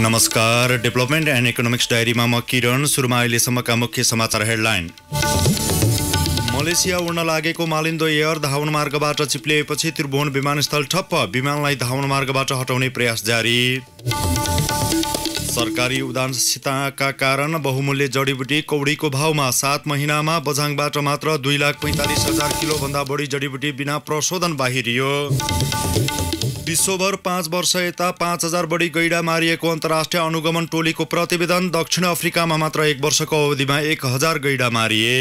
नमस्कार development and economics डायरीमा म किरण सुरुमा अहिलेसम्मका मुख्य समाचार हेडलाइन मलेसिया उड्न लागेको मालिन्दो एयर धावन मार्गबाट चिप्लिएपछि त्रिभुवन विमानस्थल ठप्प विमानलाई धावन मार्गबाट हटाउने प्रयास जारी सरकारी उदासीनताका कारण बहुमूल्य जडीबुटी कौडीको भावमा सात महिनामा बझाङबाट मात्र दुई लाख पैँतालिस हजार किलोभन्दा बढी जडीबुटी बिना प्रशोधन बाहिरियो विश्वभर पाँच वर्ष यता पाँच हजार बढी गैडा मारिएको अन्तर्राष्ट्रिय अनुगमन टोलीको प्रतिवेदन दक्षिण अफ्रिकामा मात्र एक वर्षको अवधिमा एक हजार गैडा मारिए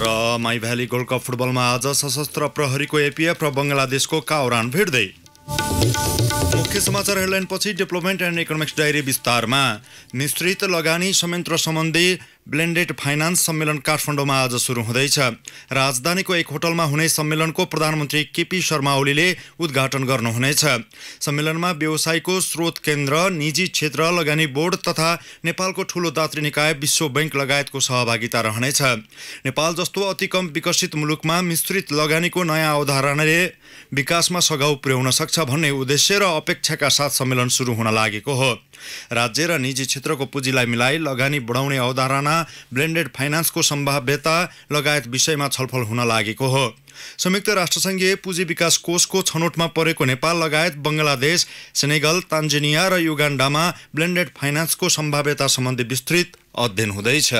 र माई भ्याली गोल्ड कप फुटबलमा आज सशस्त्र प्रहरीको एपिएफ र बङ्गलादेशको काउरान भेट्दै मुख्य समाचार हेडलाइनपछि डेभलपमेन्ट एन्ड इकोनोमिक्स डायरी विस्तारमा मिश्रित लगानी संयन्त्र सम्बन्धी ब्लेन्डेड फाइनान्स सम्मेलन काठमाडौँमा आज सुरु हुँदैछ राजधानीको एक होटलमा हुने सम्मेलनको प्रधानमन्त्री केपी शर्मा ओलीले उद्घाटन गर्नुहुनेछ सम्मेलनमा व्यवसायको स्रोत केन्द्र निजी क्षेत्र लगानी बोर्ड तथा नेपालको ठूलो दात्री निकाय विश्व बैङ्क लगायतको सहभागिता रहनेछ नेपाल जस्तो अतिकम विकसित मुलुकमा मिश्रित लगानीको नयाँ अवधारणाले विकासमा सघाउ पुर्याउन सक्छ भन्ने उद्देश्य र अपेक्षाका साथ सम्मेलन सुरु हुन लागेको हो राज्य र निजी क्षेत्रको पुँजीलाई मिलाई लगानी बढाउने अवधारणा क्षेत्रमा ब्लेन्डेड फाइनान्सको सम्भाव्यता लगायत विषयमा छलफल हुन लागेको हो संयुक्त राष्ट्रसङ्घीय पुँजी विकास कोषको छनौटमा परेको नेपाल लगायत बङ्गलादेश सेनेगल तान्जेनिया र युगाण्डामा ब्लेन्डेड फाइनान्सको सम्भाव्यता सम्बन्धी विस्तृत अध्ययन हुँदैछ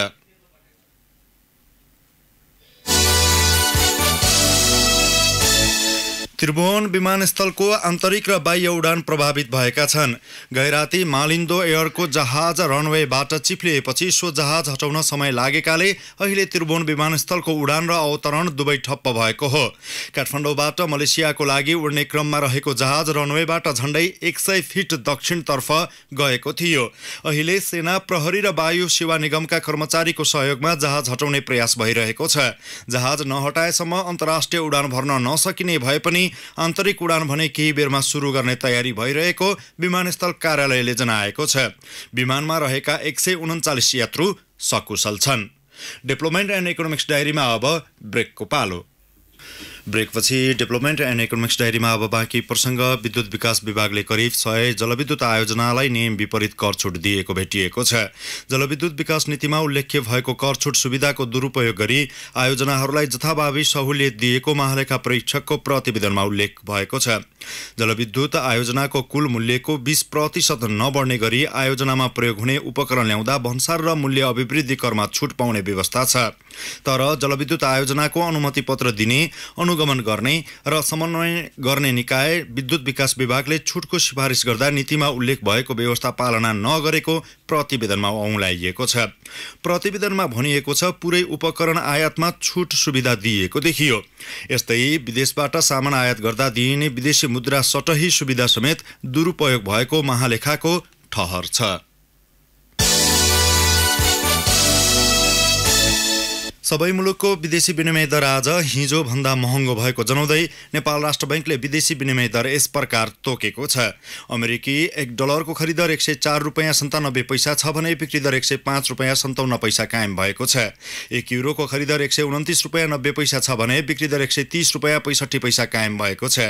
त्रिभुवन विमानस्थलको आन्तरिक र बाह्य उडान प्रभावित भएका छन् गैराती मालिन्दो एयरको जहाज रनवेबाट चिप्लिएपछि सो जहाज हटाउन समय लागेकाले अहिले त्रिभुवन विमानस्थलको उडान र अवतरण दुवै ठप्प भएको हो काठमाडौँबाट मलेसियाको लागि उड्ने क्रममा रहेको जहाज रनवेबाट झण्डै एक सय फिट दक्षिणतर्फ गएको थियो अहिले सेना प्रहरी र वायु सेवा निगमका कर्मचारीको सहयोगमा जहाज हटाउने प्रयास भइरहेको छ जहाज नहटाएसम्म अन्तर्राष्ट्रिय उडान भर्न नसकिने भए पनि आन्तरिक उडान भने केही बेरमा सुरु गर्ने तयारी भइरहेको विमानस्थल कार्यालयले जनाएको छ विमानमा रहेका एक सय उन्चालिस यात्रु सकुशल छन् डिप्लोमेन्ट एन्ड इकोनोमिक्स डायरीमा अब ब्रेकको पालो ब्रेकपछि डेभलपमेन्ट एन्ड इकोनोमिक्स डायरीमा अब बाँकी प्रसङ्ग विद्युत विकास विभागले करिब सय जलविद्युत आयोजनालाई नियम विपरीत कर छुट दिएको भेटिएको छ जलविद्युत विकास नीतिमा उल्लेख्य भएको कर छुट सुविधाको दुरुपयोग गरी आयोजनाहरूलाई जथाभावी सहुलियत दिएको महालेखा परीक्षकको प्रतिवेदनमा उल्लेख भएको छ जलविद्युत आयोजनाको कुल मूल्यको बिस प्रतिशत नबढ्ने गरी आयोजनामा प्रयोग हुने उपकरण ल्याउँदा भन्सार र मूल्य अभिवृद्धि करमा छुट पाउने व्यवस्था छ तर जलविद्युत आयोजनाको अनुमति पत्र दिने अनुगमन गर्ने र समन्वय गर्ने निकाय विद्युत विकास विभागले छुटको सिफारिस गर्दा नीतिमा उल्लेख भएको व्यवस्था पालना नगरेको प्रतिवेदनमा औँलाइएको छ प्रतिवेदनमा भनिएको छ पुरै उपकरण आयातमा छुट सुविधा दिइएको देखियो यस्तै विदेशबाट सामान आयात गर्दा दिइने विदेशी मुद्रा सटही सुविधा समेत दुरूपयोग भएको महालेखाको ठहर छ सबै मुलुकको विदेशी विनिमय दर आज हिजोभन्दा महँगो भएको जनाउँदै नेपाल राष्ट्र ब्याङ्कले विदेशी विनिमय दर यस प्रकार तोकेको छ अमेरिकी एक डलरको खरिदर एक सय चार रुपियाँ सन्तानब्बे पैसा छ भने बिक्री दर एक सय पाँच रुपियाँ सन्ताउन्न पैसा कायम भएको छ एक युरोको खरिदर एक सय उन्तिस रुपियाँ नब्बे पैसा छ भने बिक्री दर एक सय तिस रुपियाँ पैँसठी पैसा कायम भएको छ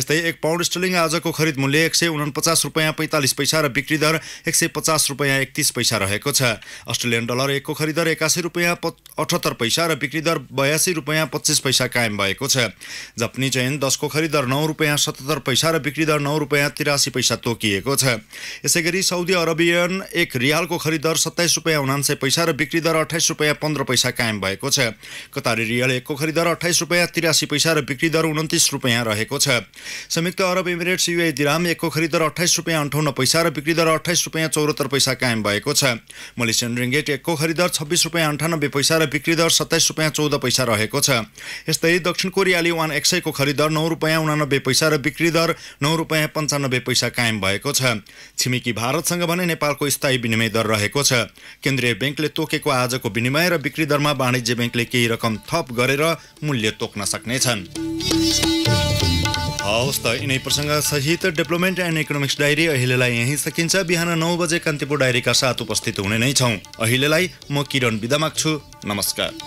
यस्तै एक पाउन्ड स्टलिङ आजको खरिद मूल्य एक सय उनपचास रुपियाँ पैँतालिस पैसा र बिक्री दर एक सय पचास रुपियाँ एकतिस पैसा रहेको छ अस्ट्रेलियन डलर एकको खरिदर एकासी रुपियाँ अठहत्तर पैसा र बिक्री दर बयासी रुपियाँ पच्चिस पैसा कायम भएको छ जपनी चयन दसको दर नौ रुपियाँ सतहत्तर पैसा र बिक्री दर नौ रुपियाँ तिरासी पैसा तोकिएको छ यसै गरी साउदी अरबियन एक रियालको दर सत्ताइस रुपियाँ उनान्सय पैसा र बिक्री दर अठाइस रुपियाँ पन्ध्र पैसा कायम भएको छ कतारी रियल एकको दर अठाइस रुपियाँ तिरासी पैसा र बिक्री दर उन्तिस रुपियाँ रहेको छ संयुक्त अरब इमिरेट्स युआई दिराम एकको दर अठाइस रुपियाँ अन्ठाउन्न पैसा र बिक्री दर अठाइस रुपियाँ चौरात्तर पैसा कायम भएको छ मलेसियन रिङ्गेट एकको दर छब्बिस रुपियाँ अन्ठानब्बे पैसा र बिक्री दर दर सत्ताइस रुपियाँ चौध पैसा रहेको छ यस्तै दक्षिण कोरियाली वान एक्सयको खरिदर नौ रुपियाँ उनानब्बे पैसा र बिक्री दर नौ रुपियाँ पन्चानब्बे पैसा कायम भएको छ छिमेकी भारतसँग भने नेपालको स्थायी विनिमय दर रहेको छ केन्द्रीय ब्याङ्कले तोकेको आजको विनिमय र बिक्री दरमा वाणिज्य ब्याङ्कले केही रकम थप गरेर मूल्य तोक्न सक्नेछन् हवस् त यिनै सहित डेभलपमेन्ट एन्ड इकोनोमिक्स डायरी अहिलेलाई यहीँ सकिन्छ बिहान नौ बजे कान्तिपुर डायरीका साथ उपस्थित हुने नै छौँ अहिलेलाई म किरण बिदा माग्छु नमस्कार